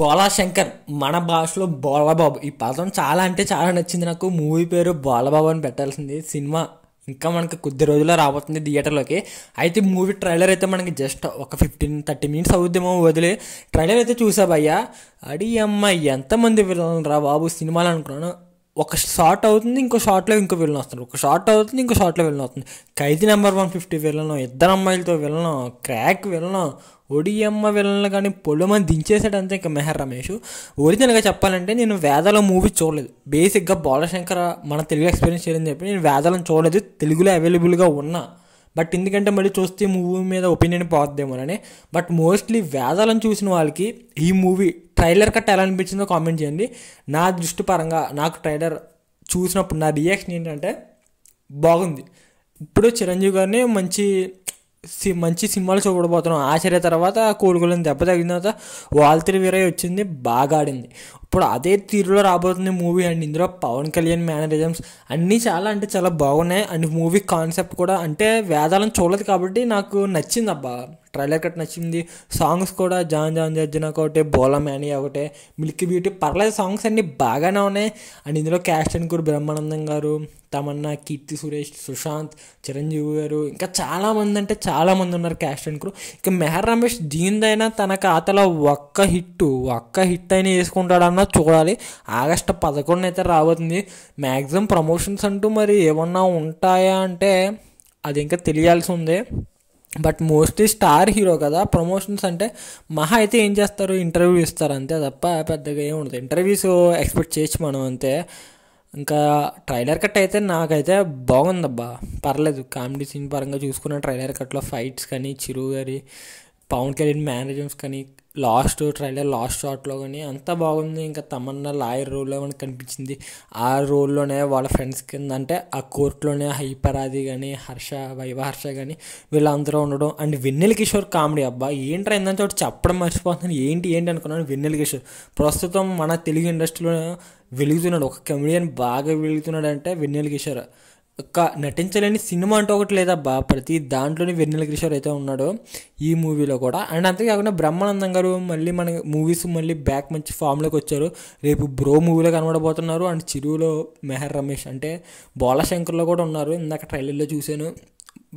బోలా శంకర్ మన భాషలో బోలబాబు ఈ పదం చాలా అంటే చాలా నచ్చింది నాకు మూవీ పేరు బోలబాబు అని పెట్టాల్సింది సినిమా ఇంకా మనకి కొద్ది రోజుల్లో రాబోతుంది థియేటర్లోకి అయితే మూవీ ట్రైలర్ అయితే మనకి జస్ట్ ఒక ఫిఫ్టీన్ థర్టీ మినిట్స్ అవుద్దేమో వదిలే ట్రైలర్ అయితే చూసా అడి అమ్మాయి ఎంతమంది విలన్ రా బాబు సినిమాలు అనుకున్నాను ఒక షార్ట్ అవుతుంది ఇంకో షార్ట్లో ఇంకో విలన్ వస్తుంది ఒక షార్ట్ అవుతుంది ఇంకో షార్ట్లో విలన్ అవుతుంది ఖైదీ నెంబర్ వన్ ఫిఫ్టీ విలనం ఇద్దరు అమ్మాయిలతో విలనం క్రాక్ విలను ఒడియమ్మ విలన్లు కానీ పొలమని దించేసాడు అంతే ఇంకా మెహర్ రమేష్ ఒరిజినల్గా చెప్పాలంటే నేను వేదలో మూవీ చూడలేదు బేసిక్గా బాలశంకర మన తెలుగు ఎక్స్పీరియన్స్ చేయని చెప్పి నేను వేదలను చూడలేదు తెలుగులో అవైలబుల్గా ఉన్నా బట్ ఎందుకంటే మళ్ళీ చూస్తే మూవీ మీద ఒపీనియన్ పోద్దేమోనని బట్ మోస్ట్లీ వేదాలను చూసిన వాళ్ళకి ఈ మూవీ ట్రైలర్ కట్ట ఎలా అనిపించిందో కామెంట్ చేయండి నా దృష్టి పరంగా నాకు ట్రైలర్ చూసినప్పుడు నా రియాక్షన్ ఏంటంటే బాగుంది ఇప్పుడు చిరంజీవి గారిని మంచి మంచి సినిమాలు చూడబోతున్నాం ఆశ్చర్య తర్వాత కోలుకోలేని దెబ్బ తగిన తర్వాత వాల్తిరి వీరయ్య వచ్చింది బాగా ఆడింది ఇప్పుడు అదే తీరులో రాబోతుంది మూవీ అండ్ ఇందులో పవన్ కళ్యాణ్ మేనరిజమ్స్ అన్నీ చాలా అంటే చాలా బాగున్నాయి అండ్ మూవీ కాన్సెప్ట్ కూడా అంటే వేదాలను చూడలేదు కాబట్టి నాకు నచ్చింది అబ్బా ట్రైలర్ కట్ నచ్చింది సాంగ్స్ కూడా జాన్ జాన్ జర్జన్ ఒకటి బోలా మ్యానీ ఒకటే మిల్కీ బ్యూటీ పర్లేదు సాంగ్స్ అన్నీ బాగానే ఉన్నాయి అండ్ ఇందులో క్యాస్టన్ అండ్ కూడా బ్రహ్మానందం గారు తమన్నా కీర్తి సురేష్ సుశాంత్ చిరంజీవి గారు ఇంకా చాలామంది అంటే చాలామంది ఉన్నారు క్యాస్ట్ అండ్ క్రూ ఇక మెహర్ రమేష్ దీనిదైనా తన ఖాతాలో ఒక్క హిట్ ఒక్క హిట్ అయినా వేసుకుంటాడన్నా చూడాలి ఆగస్టు పదకొండున అయితే రాబోతుంది మ్యాక్సిమం ప్రమోషన్స్ అంటూ మరి ఏమన్నా ఉంటాయా అంటే అది ఇంకా తెలియాల్సి ఉంది బట్ మోస్ట్లీ స్టార్ హీరో కదా ప్రమోషన్స్ అంటే మహా అయితే ఏం చేస్తారు ఇంటర్వ్యూ ఇస్తారు అంతే తప్ప పెద్దగా ఏమి ఉండదు ఇంటర్వ్యూస్ ఎక్స్పెక్ట్ చేయొచ్చు మనం అంతే ఇంకా ట్రైలర్ కట్ అయితే నాకైతే బాగుందబ్బా పర్లేదు కామెడీ సీన్ పరంగా చూసుకున్న ట్రైలర్ కట్లో ఫైట్స్ కానీ చిరు గారి పవన్ కళ్యాణ్ మేనేజర్స్ కానీ లాస్ట్ ట్రైలర్ లాస్ట్ షాట్లో కానీ అంత బాగుంది ఇంకా తమన్నా లాయర్ రోల్లో కానీ కనిపించింది ఆ రోల్లోనే వాళ్ళ ఫ్రెండ్స్ కింద అంటే ఆ కోర్టులోనే హైపరాది కానీ హర్ష వైవ హర్ష కానీ వీళ్ళందరూ ఉండడం అండ్ వెన్నెల కిషోర్ కామెడీ అబ్బా ఏంట్రా ఏందని చోటు చెప్పడం మర్చిపోతుంది ఏంటి ఏంటి అనుకున్నాను వెన్నెల కిషోర్ ప్రస్తుతం మన తెలుగు ఇండస్ట్రీలో వెలుగుతున్నాడు ఒక కమెడియన్ బాగా వెలుగుతున్నాడు అంటే వెన్నెల కిషోర్ నటించలేని సినిమా అంటూ ఒకటి లేదబ్బా ప్రతి దాంట్లోని వెన్నెల కిషోర్ అయితే ఉన్నాడో ఈ మూవీలో కూడా అండ్ అంతేకాకుండా బ్రహ్మానందం గారు మళ్ళీ మన మూవీస్ మళ్ళీ బ్యాక్ మంచి ఫామ్లోకి వచ్చారు రేపు బ్రో మూవీలో కనబడబోతున్నారు అండ్ చిరువులో మెహర్ రమేష్ అంటే బోలాశంకర్లో కూడా ఉన్నారు ఇందాక ట్రైలర్లో చూశాను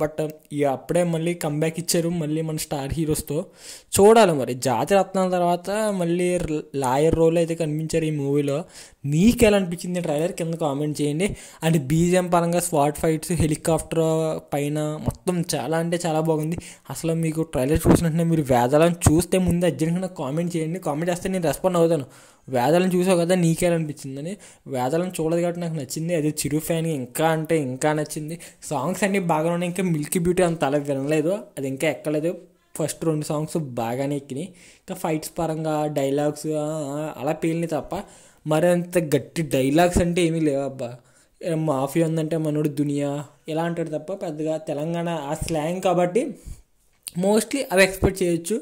బట్ ఇక అప్పుడే మళ్ళీ కంబ్యాక్ ఇచ్చారు మళ్ళీ మన స్టార్ హీరోస్తో చూడాలి మరి జాతి రత్నం తర్వాత మళ్ళీ లాయర్ రోల్ అయితే కనిపించారు ఈ మూవీలో మీకు ఎలా అనిపించింది ట్రైలర్ కింద కామెంట్ చేయండి అండ్ బీజిఎం పరంగా స్వాట్ ఫైట్స్ హెలికాప్టర్ పైన మొత్తం చాలా అంటే చాలా బాగుంది అసలు మీకు ట్రైలర్ చూసినట్టునే మీరు వేదాలను చూస్తే ముందు అర్జెంట్గా నాకు కామెంట్ చేయండి కామెంట్ చేస్తే నేను రెస్పాండ్ అవుతాను వేదాలను చూసావు కదా నీకేలా అనిపించిందని వేదాలను చూడదు కాబట్టి నాకు నచ్చింది అదే చిరు ఫ్యాన్ ఇంకా అంటే ఇంకా నచ్చింది సాంగ్స్ అన్ని బాగానే ఉన్నాయి ఇంకా మిల్కీ బ్యూటీ అంత అలా వినలేదు అది ఇంకా ఎక్కలేదు ఫస్ట్ రెండు సాంగ్స్ బాగానే ఎక్కినాయి ఇంకా ఫైట్స్ పరంగా డైలాగ్స్ అలా పేలినాయి తప్ప అంత గట్టి డైలాగ్స్ అంటే ఏమీ లేవబ్బా మాఫియా ఉందంటే మనోడు దునియా ఇలా అంటాడు తప్ప పెద్దగా తెలంగాణ ఆ స్లాంగ్ కాబట్టి మోస్ట్లీ అవి ఎక్స్పెక్ట్ చేయొచ్చు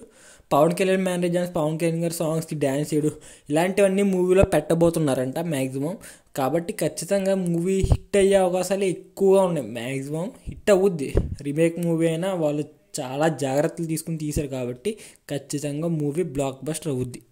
పవన్ కళ్యాణ్ మ్యారేజ్ అని పవన్ కళ్యాణ్ గారి సాంగ్స్కి డ్యాన్స్ చేయడు ఇలాంటివన్నీ మూవీలో పెట్టబోతున్నారంట మ్యాక్సిమం కాబట్టి ఖచ్చితంగా మూవీ హిట్ అయ్యే అవకాశాలు ఎక్కువగా ఉన్నాయి మ్యాక్సిమం హిట్ అవుద్ది రీమేక్ మూవీ అయినా వాళ్ళు చాలా జాగ్రత్తలు తీసుకుని తీశారు కాబట్టి ఖచ్చితంగా మూవీ బ్లాక్ బస్టర్ అవుద్ది